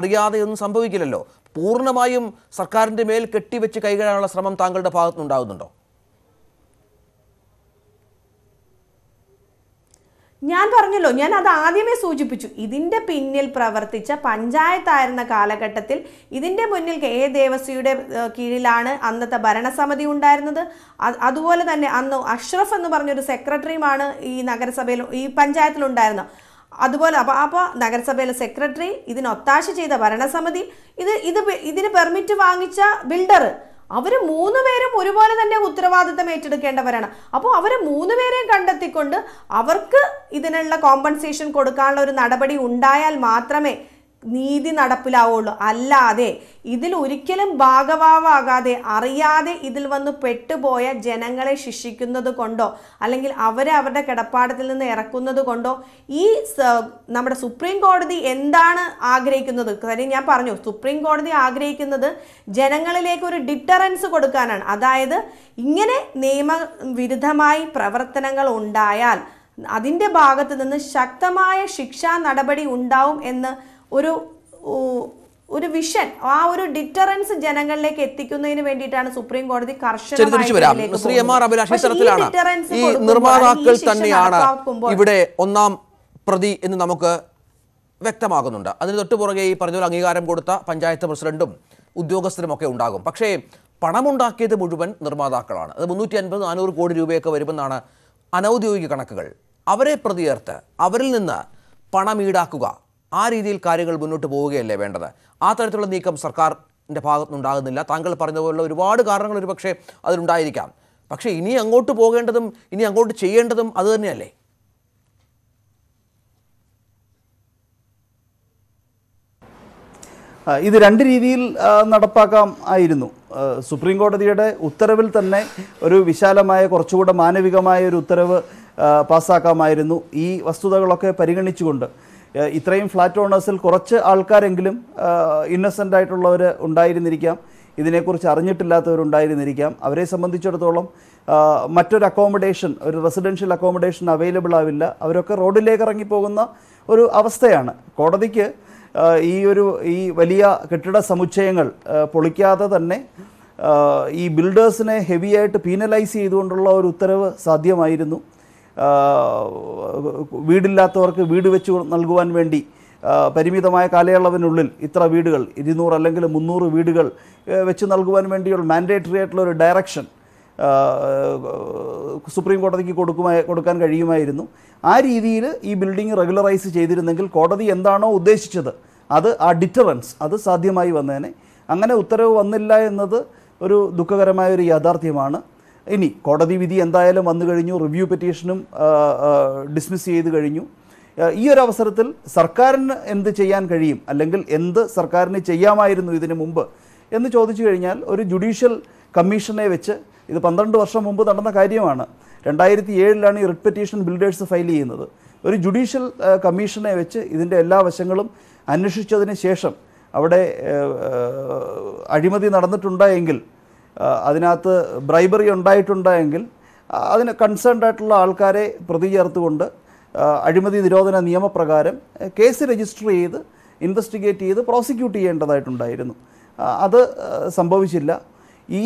അറിയാതെയൊന്നും സംഭവിക്കില്ലല്ലോ പൂർണ്ണമായും സർക്കാരിന്റെ മേൽ കെട്ടിവെച്ച് കൈകഴാനുള്ള ശ്രമം താങ്കളുടെ ഭാഗത്തുനിന്നുണ്ടാകുന്നുണ്ടോ ഞാൻ പറഞ്ഞല്ലോ ഞാൻ അത് ആദ്യമേ സൂചിപ്പിച്ചു ഇതിൻ്റെ പിന്നിൽ പ്രവർത്തിച്ച പഞ്ചായത്തായിരുന്ന കാലഘട്ടത്തിൽ ഇതിൻ്റെ മുന്നിൽ കെ എ ദേവസ്വയുടെ കീഴിലാണ് അന്നത്തെ ഭരണസമിതി ഉണ്ടായിരുന്നത് അതുപോലെ തന്നെ അന്ന് അഷ്റഫ് എന്ന് പറഞ്ഞൊരു സെക്രട്ടറിയുമാണ് ഈ നഗരസഭയിൽ ഈ പഞ്ചായത്തിലുണ്ടായിരുന്നത് അതുപോലെ അപ്പോൾ അപ്പോൾ നഗരസഭയിലെ സെക്രട്ടറി ഇതിനൊത്താശ ചെയ്ത ഭരണസമിതി ഇത് ഇത് ഇതിന് പെർമിറ്റ് വാങ്ങിച്ച ബിൽഡർ അവർ മൂന്ന് പേരും ഒരുപോലെ തന്നെ ഉത്തരവാദിത്തം ഏറ്റെടുക്കേണ്ടവരാണ് അപ്പോൾ അവർ മൂന്ന് പേരെയും കണ്ടെത്തിക്കൊണ്ട് അവർക്ക് ഇതിനുള്ള കോമ്പൻസേഷൻ കൊടുക്കാനുള്ള ഒരു നടപടി ഉണ്ടായാൽ മാത്രമേ നീതി നടപ്പിലാവുള്ളൂ അല്ലാതെ ഇതിൽ ഒരിക്കലും ഭാഗഭാവാകാതെ അറിയാതെ ഇതിൽ വന്ന് പെട്ടുപോയ ജനങ്ങളെ ശിക്ഷിക്കുന്നത് കൊണ്ടോ അല്ലെങ്കിൽ അവരെ അവരുടെ കിടപ്പാടത്തിൽ നിന്ന് ഇറക്കുന്നത് കൊണ്ടോ ഈ നമ്മുടെ സുപ്രീം കോടതി എന്താണ് ആഗ്രഹിക്കുന്നത് കാര്യം ഞാൻ പറഞ്ഞു സുപ്രീം കോടതി ആഗ്രഹിക്കുന്നത് ജനങ്ങളിലേക്ക് ഒരു ഡിറ്ററൻസ് കൊടുക്കാനാണ് അതായത് ഇങ്ങനെ നിയമവിരുദ്ധമായി പ്രവർത്തനങ്ങൾ ഉണ്ടായാൽ അതിൻ്റെ ഭാഗത്ത് നിന്ന് ശക്തമായ ശിക്ഷാ നടപടി ഉണ്ടാവും എന്ന് ഒരു ഒരു വിഷൻ ആ ഒരു ഡിറ്ററൻസ് ജനങ്ങളിലേക്ക് എത്തിക്കുന്നതിന് വേണ്ടിയിട്ടാണ് സുപ്രീം കോടതി കർശന നിർമ്മാതാക്കൾ തന്നെയാണ് ഇവിടെ ഒന്നാം പ്രതി എന്ന് നമുക്ക് വ്യക്തമാകുന്നുണ്ട് അതിന് തൊട്ടു പുറകെ ഈ പറഞ്ഞ അംഗീകാരം കൊടുത്ത പഞ്ചായത്ത് പ്രസിഡന്റും ഉദ്യോഗസ്ഥരും ഒക്കെ ഉണ്ടാകും പക്ഷേ പണമുണ്ടാക്കിയത് മുഴുവൻ നിർമ്മാതാക്കളാണ് അത് മുന്നൂറ്റി അൻപത് നാനൂറ് കോടി രൂപയൊക്കെ വരുമെന്നാണ് അനൗദ്യോഗിക കണക്കുകൾ അവരെ പ്രതിയേർത്ത് അവരിൽ നിന്ന് പണം ഈടാക്കുക ആ രീതിയിൽ കാര്യങ്ങൾ മുന്നോട്ട് പോവുകയല്ലേ വേണ്ടത് ആ തരത്തിലുള്ള നീക്കം സർക്കാരിൻ്റെ ഭാഗത്തുനിന്നുണ്ടാകുന്നില്ല താങ്കൾ പറഞ്ഞതുപോലുള്ള ഒരുപാട് കാരണങ്ങൾ ഒരു പക്ഷേ അതിലുണ്ടായിരിക്കാം പക്ഷേ ഇനി അങ്ങോട്ട് പോകേണ്ടതും ഇനി അങ്ങോട്ട് ചെയ്യേണ്ടതും അത് തന്നെയല്ലേ ഇത് രണ്ട് രീതിയിൽ നടപ്പാക്കാം ആയിരുന്നു സുപ്രീം കോടതിയുടെ ഉത്തരവിൽ തന്നെ ഒരു വിശാലമായ കുറച്ചുകൂടെ മാനവികമായ ഒരു ഉത്തരവ് പാസ്സാക്കാമായിരുന്നു ഈ വസ്തുതകളൊക്കെ പരിഗണിച്ചുകൊണ്ട് ഇത്രയും ഫ്ലാറ്റ് ഓണേഴ്സിൽ കുറച്ച് ആൾക്കാരെങ്കിലും ഇന്നസെൻ്റ് ആയിട്ടുള്ളവർ ഉണ്ടായിരുന്നിരിക്കാം ഇതിനെക്കുറിച്ച് അറിഞ്ഞിട്ടില്ലാത്തവരുണ്ടായിരുന്നിരിക്കാം അവരെ സംബന്ധിച്ചിടത്തോളം മറ്റൊരു അക്കോമഡേഷൻ ഒരു റെസിഡൻഷ്യൽ അക്കോമഡേഷൻ അവൈലബിൾ ആവില്ല അവരൊക്കെ റോഡിലേക്ക് ഇറങ്ങിപ്പോകുന്ന ഒരു അവസ്ഥയാണ് കോടതിക്ക് ഈ ഒരു ഈ വലിയ കെട്ടിട സമുച്ചയങ്ങൾ പൊളിക്കാതെ തന്നെ ഈ ബിൽഡേഴ്സിനെ ഹെവിയായിട്ട് പീനലൈസ് ചെയ്തുകൊണ്ടുള്ള ഒരു ഉത്തരവ് സാധ്യമായിരുന്നു വീടില്ലാത്തവർക്ക് വീട് വെച്ച് നൽകുവാൻ വേണ്ടി പരിമിതമായ കാലയളവിനുള്ളിൽ ഇത്ര വീടുകൾ ഇരുന്നൂറ് അല്ലെങ്കിൽ മുന്നൂറ് വീടുകൾ വെച്ച് നൽകുവാൻ വേണ്ടിയുള്ള മാൻഡേറ്ററി ആയിട്ടുള്ള ഒരു ഡയറക്ഷൻ സുപ്രീം കോടതിക്ക് കൊടുക്കുമായി കൊടുക്കാൻ കഴിയുമായിരുന്നു ആ രീതിയിൽ ഈ ബിൽഡിംഗ് റെഗുലറൈസ് ചെയ്തിരുന്നെങ്കിൽ കോടതി എന്താണോ ഉദ്ദേശിച്ചത് അത് ആ ഡിറ്ററൻസ് അത് സാധ്യമായി വന്നേനെ അങ്ങനെ ഉത്തരവ് വന്നില്ല എന്നത് ഒരു ദുഃഖകരമായ ഒരു യാഥാർത്ഥ്യമാണ് ഇനി കോടതി വിധി എന്തായാലും വന്നു കഴിഞ്ഞു റിവ്യൂ പെറ്റീഷനും ഡിസ്മിസ് ചെയ്ത് കഴിഞ്ഞു ഈ ഒരു അവസരത്തിൽ സർക്കാരിന് എന്ത് ചെയ്യാൻ കഴിയും അല്ലെങ്കിൽ എന്ത് സർക്കാരിന് ചെയ്യാമായിരുന്നു ഇതിനു മുമ്പ് എന്ന് ചോദിച്ചു കഴിഞ്ഞാൽ ഒരു ജുഡീഷ്യൽ കമ്മീഷനെ വെച്ച് ഇത് പന്ത്രണ്ട് വർഷം മുമ്പ് നടന്ന കാര്യമാണ് രണ്ടായിരത്തി ഏഴിലാണ് ഈ റിട്ട് പെറ്റീഷൻ ബിൽഡേഴ്സ് ഫയൽ ചെയ്യുന്നത് ഒരു ജുഡീഷ്യൽ കമ്മീഷനെ വെച്ച് ഇതിൻ്റെ എല്ലാ വശങ്ങളും അന്വേഷിച്ചതിന് ശേഷം അവിടെ അഴിമതി നടന്നിട്ടുണ്ടെങ്കിൽ അതിനകത്ത് ബ്രൈബറി ഉണ്ടായിട്ടുണ്ടെങ്കിൽ അതിന് കൺസേൺഡ് ആയിട്ടുള്ള ആൾക്കാരെ പ്രതി ചേർത്തുകൊണ്ട് അഴിമതി നിരോധന നിയമപ്രകാരം കേസ് രജിസ്റ്റർ ചെയ്ത് ഇൻവെസ്റ്റിഗേറ്റ് ചെയ്ത് പ്രോസിക്യൂട്ട് ചെയ്യേണ്ടതായിട്ടുണ്ടായിരുന്നു അത് സംഭവിച്ചില്ല ഈ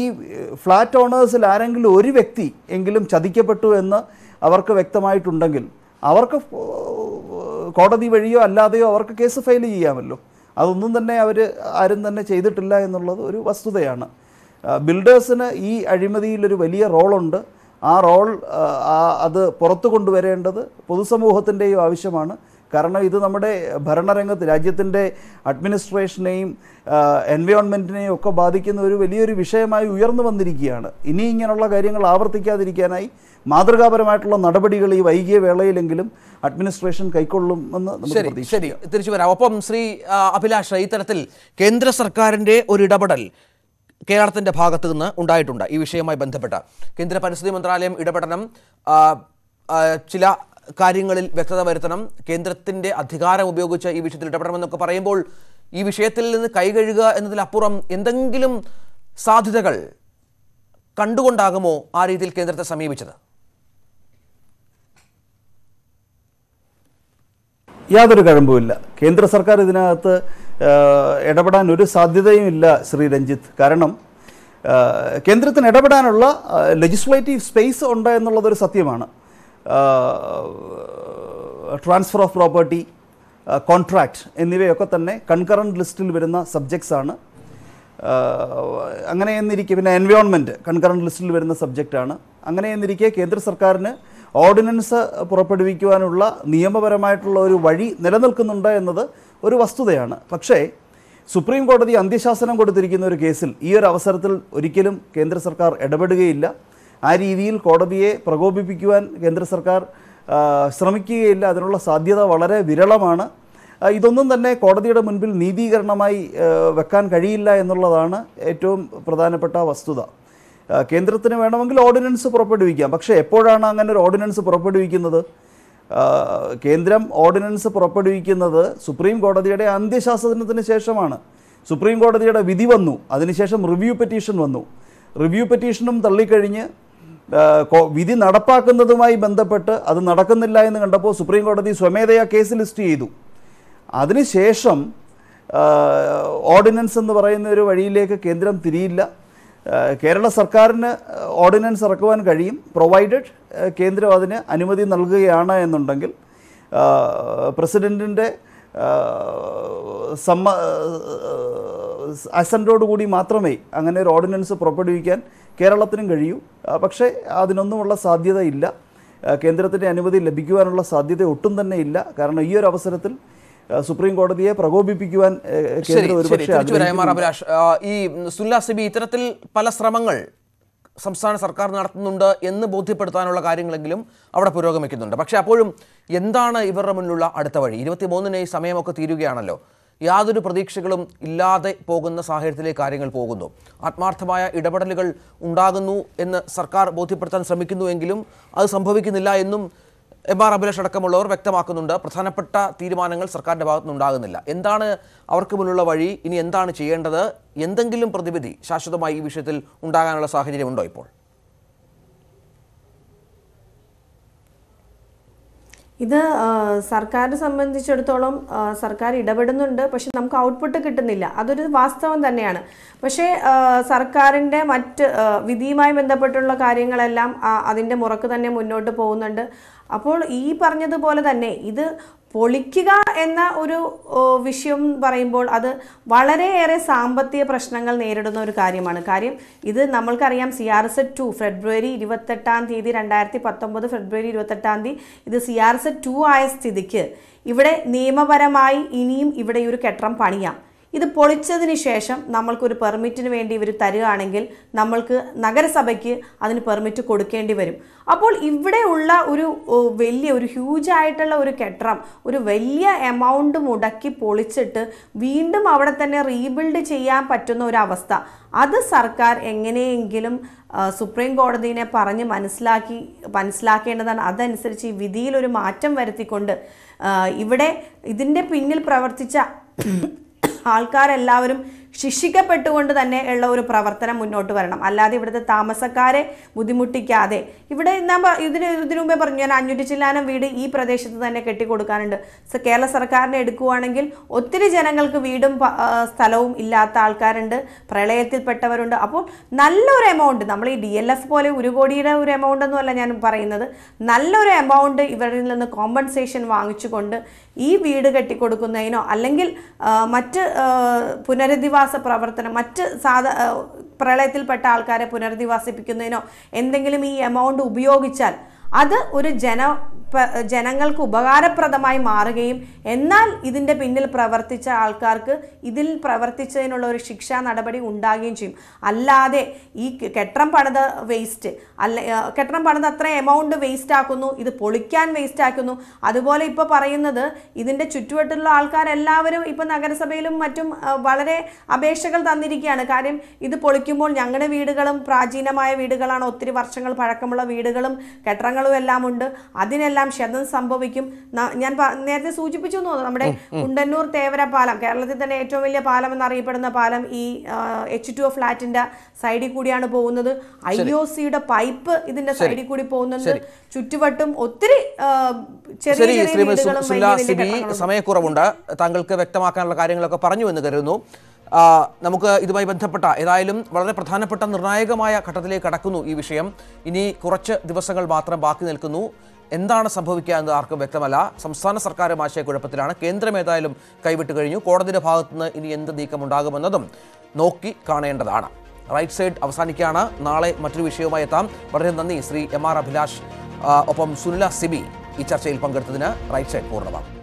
ഫ്ലാറ്റ് ഓണേഴ്സിൽ ആരെങ്കിലും ഒരു വ്യക്തി എങ്കിലും ചതിക്കപ്പെട്ടു എന്ന് അവർക്ക് വ്യക്തമായിട്ടുണ്ടെങ്കിൽ അവർക്ക് കോടതി വഴിയോ അല്ലാതെയോ അവർക്ക് കേസ് ഫയൽ ചെയ്യാമല്ലോ അതൊന്നും തന്നെ അവർ ആരും തന്നെ ചെയ്തിട്ടില്ല എന്നുള്ളത് ഒരു വസ്തുതയാണ് ബിൽഡേഴ്സിന് ഈ അഴിമതിയിലൊരു വലിയ റോളുണ്ട് ആ റോൾ അത് പുറത്തു കൊണ്ടുവരേണ്ടത് പൊതുസമൂഹത്തിൻ്റെയും ആവശ്യമാണ് കാരണം ഇത് നമ്മുടെ ഭരണരംഗത്ത് രാജ്യത്തിൻ്റെ അഡ്മിനിസ്ട്രേഷനെയും എൻവയോൺമെൻറ്റിനെയും ഒക്കെ ബാധിക്കുന്ന ഒരു വലിയൊരു വിഷയമായി ഉയർന്നു വന്നിരിക്കുകയാണ് ഇനി ഇങ്ങനെയുള്ള കാര്യങ്ങൾ ആവർത്തിക്കാതിരിക്കാനായി മാതൃകാപരമായിട്ടുള്ള നടപടികൾ ഈ വൈകിയ വേളയിലെങ്കിലും അഡ്മിനിസ്ട്രേഷൻ കൈക്കൊള്ളുമെന്ന് ശരി ശരി തിരിച്ചു വരാം ഒപ്പം ശ്രീ അഭിലാഷ് ഇത്തരത്തിൽ കേന്ദ്ര സർക്കാരിൻ്റെ ഒരു ഇടപെടൽ കേരളത്തിൻ്റെ ഭാഗത്തു നിന്ന് ഉണ്ടായിട്ടുണ്ട് ഈ വിഷയവുമായി ബന്ധപ്പെട്ട് കേന്ദ്ര പരിസ്ഥിതി മന്ത്രാലയം ഇടപെടണം ചില കാര്യങ്ങളിൽ വ്യക്തത വരുത്തണം കേന്ദ്രത്തിൻ്റെ അധികാരം ഉപയോഗിച്ച് ഈ വിഷയത്തിൽ ഇടപെടണമെന്നൊക്കെ പറയുമ്പോൾ ഈ വിഷയത്തിൽ നിന്ന് കൈകഴുകുക എന്നതിലപ്പുറം എന്തെങ്കിലും സാധ്യതകൾ കണ്ടുകൊണ്ടാകുമോ ആ രീതിയിൽ കേന്ദ്രത്തെ സമീപിച്ചത് യാതൊരു കഴമ്പുമില്ല കേന്ദ്ര സർക്കാർ ഇതിനകത്ത് ഇടപെടാൻ ഒരു സാധ്യതയുമില്ല ശ്രീ രഞ്ജിത്ത് കാരണം കേന്ദ്രത്തിന് ഇടപെടാനുള്ള ലെജിസ്ലേറ്റീവ് സ്പേസ് ഉണ്ട് എന്നുള്ളതൊരു സത്യമാണ് ട്രാൻസ്ഫർ ഓഫ് പ്രോപ്പർട്ടി കോൺട്രാക്റ്റ് എന്നിവയൊക്കെ തന്നെ കൺകറൻറ്റ് ലിസ്റ്റിൽ വരുന്ന സബ്ജക്ട്സ് ആണ് അങ്ങനെ എന്നിരിക്കെ പിന്നെ എൻവയോൺമെൻറ്റ് കൺകറൻറ്റ് ലിസ്റ്റിൽ വരുന്ന സബ്ജക്റ്റാണ് അങ്ങനെ എന്നിരിക്കെ കേന്ദ്ര സർക്കാരിന് ഓർഡിനൻസ് പുറപ്പെടുവിക്കുവാനുള്ള നിയമപരമായിട്ടുള്ള ഒരു വഴി നിലനിൽക്കുന്നുണ്ട് എന്നത് ഒരു വസ്തുതയാണ് പക്ഷേ സുപ്രീം കോടതി അന്ത്യശാസനം കൊടുത്തിരിക്കുന്ന ഒരു കേസിൽ ഈ ഒരു അവസരത്തിൽ ഒരിക്കലും കേന്ദ്ര സർക്കാർ ഇടപെടുകയില്ല ആ രീതിയിൽ കോടതിയെ പ്രകോപിപ്പിക്കുവാൻ കേന്ദ്ര സർക്കാർ ശ്രമിക്കുകയില്ല അതിനുള്ള സാധ്യത വളരെ വിരളമാണ് ഇതൊന്നും തന്നെ കോടതിയുടെ മുൻപിൽ നീതീകരണമായി വെക്കാൻ കഴിയില്ല എന്നുള്ളതാണ് ഏറ്റവും പ്രധാനപ്പെട്ട വസ്തുത കേന്ദ്രത്തിന് വേണമെങ്കിൽ ഓർഡിനൻസ് പുറപ്പെടുവിക്കാം പക്ഷേ എപ്പോഴാണ് അങ്ങനെ ഒരു ഓർഡിനൻസ് പുറപ്പെടുവിക്കുന്നത് കേന്ദ്രം ഓർഡിനൻസ് പുറപ്പെടുവിക്കുന്നത് സുപ്രീം കോടതിയുടെ അന്ത്യശാസനത്തിന് ശേഷമാണ് സുപ്രീം കോടതിയുടെ വിധി വന്നു അതിനുശേഷം റിവ്യൂ പെറ്റീഷൻ വന്നു റിവ്യൂ പെറ്റീഷനും തള്ളിക്കഴിഞ്ഞ് വിധി നടപ്പാക്കുന്നതുമായി ബന്ധപ്പെട്ട് അത് നടക്കുന്നില്ല എന്ന് കണ്ടപ്പോൾ സുപ്രീം കോടതി സ്വമേധയാ കേസ് ലിസ്റ്റ് ചെയ്തു അതിനുശേഷം ഓർഡിനൻസ് എന്ന് പറയുന്ന ഒരു വഴിയിലേക്ക് കേന്ദ്രം തിരിയില്ല കേരള സർക്കാരിന് ഓർഡിനൻസ് ഇറക്കുവാൻ കഴിയും പ്രൊവൈഡഡ് കേന്ദ്രം അതിന് അനുമതി നൽകുകയാണ് എന്നുണ്ടെങ്കിൽ പ്രസിഡൻറ്റിൻ്റെ സമ്മ അസൻറ്റോടുകൂടി മാത്രമേ അങ്ങനെ ഒരു ഓർഡിനൻസ് പുറപ്പെടുവിക്കാൻ കേരളത്തിനും കഴിയൂ പക്ഷേ അതിനൊന്നുമുള്ള സാധ്യതയില്ല കേന്ദ്രത്തിൻ്റെ അനുമതി ലഭിക്കുവാനുള്ള സാധ്യത ഒട്ടും തന്നെ ഇല്ല കാരണം ഈ ഒരു അവസരത്തിൽ സുപ്രീം കോടതിയെ പ്രകോപിപ്പിക്കുവാൻ ഈ സുല്ലാ ഈ ഇത്തരത്തിൽ പല ശ്രമങ്ങൾ സംസ്ഥാന സർക്കാർ നടത്തുന്നുണ്ട് എന്ന് ബോധ്യപ്പെടുത്താനുള്ള കാര്യങ്ങളെങ്കിലും അവിടെ പുരോഗമിക്കുന്നുണ്ട് പക്ഷെ അപ്പോഴും എന്താണ് ഇവരുടെ മുന്നിലുള്ള അടുത്ത വഴി ഇരുപത്തി മൂന്നിന് ഈ സമയമൊക്കെ തീരുകയാണല്ലോ യാതൊരു പ്രതീക്ഷകളും ഇല്ലാതെ പോകുന്ന സാഹചര്യത്തിലേക്ക് കാര്യങ്ങൾ പോകുന്നു ആത്മാർത്ഥമായ ഇടപെടലുകൾ ഉണ്ടാകുന്നു എന്ന് സർക്കാർ ബോധ്യപ്പെടുത്താൻ ശ്രമിക്കുന്നുവെങ്കിലും അത് സംഭവിക്കുന്നില്ല എന്നും എം ആർ അഭിലാഷ് അടക്കമുള്ളവർ വ്യക്തമാക്കുന്നുണ്ട് പ്രധാനപ്പെട്ട തീരുമാനങ്ങൾ സർക്കാരിൻ്റെ നിന്നുണ്ടാകുന്നില്ല എന്താണ് അവർക്ക് മുന്നിലുള്ള വഴി ഇനി എന്താണ് ചെയ്യേണ്ടത് എന്തെങ്കിലും പ്രതിവിധി ശാശ്വതമായി ഈ വിഷയത്തിൽ ഉണ്ടാകാനുള്ള സാഹചര്യമുണ്ടോ ഇപ്പോൾ ഇത് സർക്കാരിനെ സംബന്ധിച്ചിടത്തോളം സർക്കാർ ഇടപെടുന്നുണ്ട് പക്ഷെ നമുക്ക് ഔട്ട്പുട്ട് കിട്ടുന്നില്ല അതൊരു വാസ്തവം തന്നെയാണ് പക്ഷേ സർക്കാരിൻ്റെ മറ്റ് വിധിയുമായി ബന്ധപ്പെട്ടുള്ള കാര്യങ്ങളെല്ലാം അതിൻ്റെ മുറക്ക് തന്നെ മുന്നോട്ട് പോകുന്നുണ്ട് അപ്പോൾ ഈ പറഞ്ഞതുപോലെ തന്നെ ഇത് പൊളിക്കുക എന്ന ഒരു വിഷയം പറയുമ്പോൾ അത് വളരെയേറെ സാമ്പത്തിക പ്രശ്നങ്ങൾ നേരിടുന്ന ഒരു കാര്യമാണ് കാര്യം ഇത് നമ്മൾക്കറിയാം സി ആർ സെറ്റ് ടു ഫെബ്രുവരി ഇരുപത്തെട്ടാം തീയതി രണ്ടായിരത്തി പത്തൊമ്പത് ഫെബ്രുവരി ഇരുപത്തെട്ടാം തീയതി ഇത് സി ആർ സെറ്റ് ടു ആയ സ്ഥിതിക്ക് ഇവിടെ നിയമപരമായി ഇനിയും ഇവിടെ ഒരു കെട്ടിടം പണിയാം ഇത് പൊളിച്ചതിന് ശേഷം നമ്മൾക്കൊരു പെർമിറ്റിന് വേണ്ടി ഇവർ തരികയാണെങ്കിൽ നമ്മൾക്ക് നഗരസഭയ്ക്ക് അതിന് പെർമിറ്റ് കൊടുക്കേണ്ടി വരും അപ്പോൾ ഇവിടെ ഉള്ള ഒരു വലിയ ഒരു ഹ്യൂജ് ആയിട്ടുള്ള ഒരു കെട്ടിടം ഒരു വലിയ എമൗണ്ട് മുടക്കി പൊളിച്ചിട്ട് വീണ്ടും അവിടെ തന്നെ റീബിൽഡ് ചെയ്യാൻ പറ്റുന്ന ഒരു അവസ്ഥ അത് സർക്കാർ എങ്ങനെയെങ്കിലും സുപ്രീം കോടതിനെ പറഞ്ഞ് മനസ്സിലാക്കി മനസ്സിലാക്കേണ്ടതാണ് അതനുസരിച്ച് ഈ വിധിയിലൊരു മാറ്റം വരുത്തിക്കൊണ്ട് ഇവിടെ ഇതിൻ്റെ പിന്നിൽ പ്രവർത്തിച്ച ആൾക്കാരെല്ലാവരും ശിക്ഷിക്കപ്പെട്ടുകൊണ്ട് തന്നെ ഉള്ള ഒരു പ്രവർത്തനം മുന്നോട്ട് വരണം അല്ലാതെ ഇവിടുത്തെ താമസക്കാരെ ബുദ്ധിമുട്ടിക്കാതെ ഇവിടെ ഞാൻ ഇതിന് ഇതിനു മുമ്പേ പറഞ്ഞു ഞാൻ അഞ്ഞൂറ്റി ചില്ലാനം വീട് ഈ പ്രദേശത്ത് തന്നെ കെട്ടിക്കൊടുക്കാനുണ്ട് കേരള സർക്കാരിനെ എടുക്കുവാണെങ്കിൽ ഒത്തിരി ജനങ്ങൾക്ക് വീടും സ്ഥലവും ഇല്ലാത്ത ആൾക്കാരുണ്ട് പ്രളയത്തിൽപ്പെട്ടവരുണ്ട് അപ്പോൾ നല്ലൊരു എമൗണ്ട് നമ്മൾ ഈ ഡി എൽ എഫ് പോലെ ഒരു കോടിയുടെ ഒരു എമൗണ്ട് എന്നല്ല ഞാൻ പറയുന്നത് നല്ലൊരു എമൗണ്ട് ഇവരിൽ നിന്ന് കോമ്പൻസേഷൻ വാങ്ങിച്ചുകൊണ്ട് ഈ വീട് കെട്ടിക്കൊടുക്കുന്നതിനോ അല്ലെങ്കിൽ മറ്റ് പുനരധിവാസ പുനരധിവാസ പ്രവർത്തനം മറ്റ് സാധാ പ്രളയത്തിൽപ്പെട്ട ആൾക്കാരെ പുനരധിവാസിപ്പിക്കുന്നതിനോ എന്തെങ്കിലും ഈ എമൗണ്ട് ഉപയോഗിച്ചാൽ അത് ഒരു ജന ജനങ്ങൾക്ക് ഉപകാരപ്രദമായി മാറുകയും എന്നാൽ ഇതിൻ്റെ പിന്നിൽ പ്രവർത്തിച്ച ആൾക്കാർക്ക് ഇതിൽ പ്രവർത്തിച്ചതിനുള്ള ഒരു ശിക്ഷാ നടപടി ഉണ്ടാകുകയും ചെയ്യും അല്ലാതെ ഈ കെട്ടണം പണിത വേസ്റ്റ് അല്ല കെട്ടണം പണിത അത്ര എമൗണ്ട് വേസ്റ്റ് ആക്കുന്നു ഇത് പൊളിക്കാൻ വേസ്റ്റ് ആക്കുന്നു അതുപോലെ ഇപ്പോൾ പറയുന്നത് ഇതിൻ്റെ ചുറ്റുവട്ടുള്ള ആൾക്കാരെല്ലാവരും ഇപ്പോൾ നഗരസഭയിലും മറ്റും വളരെ അപേക്ഷകൾ തന്നിരിക്കുകയാണ് കാര്യം ഇത് പൊളിക്കുമ്പോൾ ഞങ്ങളുടെ വീടുകളും പ്രാചീനമായ വീടുകളാണ് ഒത്തിരി വർഷങ്ങൾ പഴക്കമുള്ള വീടുകളും കെട്ടിടങ്ങൾ കാര്യങ്ങളും എല്ലാം ഉണ്ട് അതിനെല്ലാം ക്ഷതം സംഭവിക്കും ഞാൻ നേരത്തെ സൂചിപ്പിച്ചു തോന്നുന്നു നമ്മുടെ കുണ്ടന്നൂർ തേവര പാലം കേരളത്തിൽ തന്നെ ഏറ്റവും വലിയ പാലം എന്നറിയപ്പെടുന്ന പാലം ഈ എച്ച് ടു ഫ്ലാറ്റിന്റെ സൈഡിൽ കൂടിയാണ് പോകുന്നത് ഐ ഒ സിയുടെ പൈപ്പ് ഇതിന്റെ സൈഡിൽ കൂടി പോകുന്നുണ്ട് ചുറ്റുവട്ടും ഒത്തിരി ചെറിയ സമയക്കുറവുണ്ട് താങ്കൾക്ക് വ്യക്തമാക്കാനുള്ള കാര്യങ്ങളൊക്കെ പറഞ്ഞു എന്ന് കരുതുന്നു നമുക്ക് ഇതുമായി ബന്ധപ്പെട്ട ഏതായാലും വളരെ പ്രധാനപ്പെട്ട നിർണായകമായ ഘട്ടത്തിലേക്ക് കടക്കുന്നു ഈ വിഷയം ഇനി കുറച്ച് ദിവസങ്ങൾ മാത്രം ബാക്കി നിൽക്കുന്നു എന്താണ് സംഭവിക്കുക എന്ന് ആർക്കും വ്യക്തമല്ല സംസ്ഥാന സർക്കാരും ആശയക്കുഴപ്പത്തിലാണ് കേന്ദ്രം ഏതായാലും കൈവിട്ട് കഴിഞ്ഞു കോടതിയുടെ ഭാഗത്തുനിന്ന് ഇനി എന്ത് നീക്കമുണ്ടാകുമെന്നതും നോക്കി കാണേണ്ടതാണ് റൈറ്റ് സൈഡ് അവസാനിക്കുകയാണ് നാളെ മറ്റൊരു വിഷയവുമായി എത്താം വളരെ നന്ദി ശ്രീ എം ആർ അഭിലാഷ് ഒപ്പം സുനില സിബി ഈ ചർച്ചയിൽ പങ്കെടുത്തതിന് റൈറ്റ് സൈഡ് പൂർണ്ണമാകും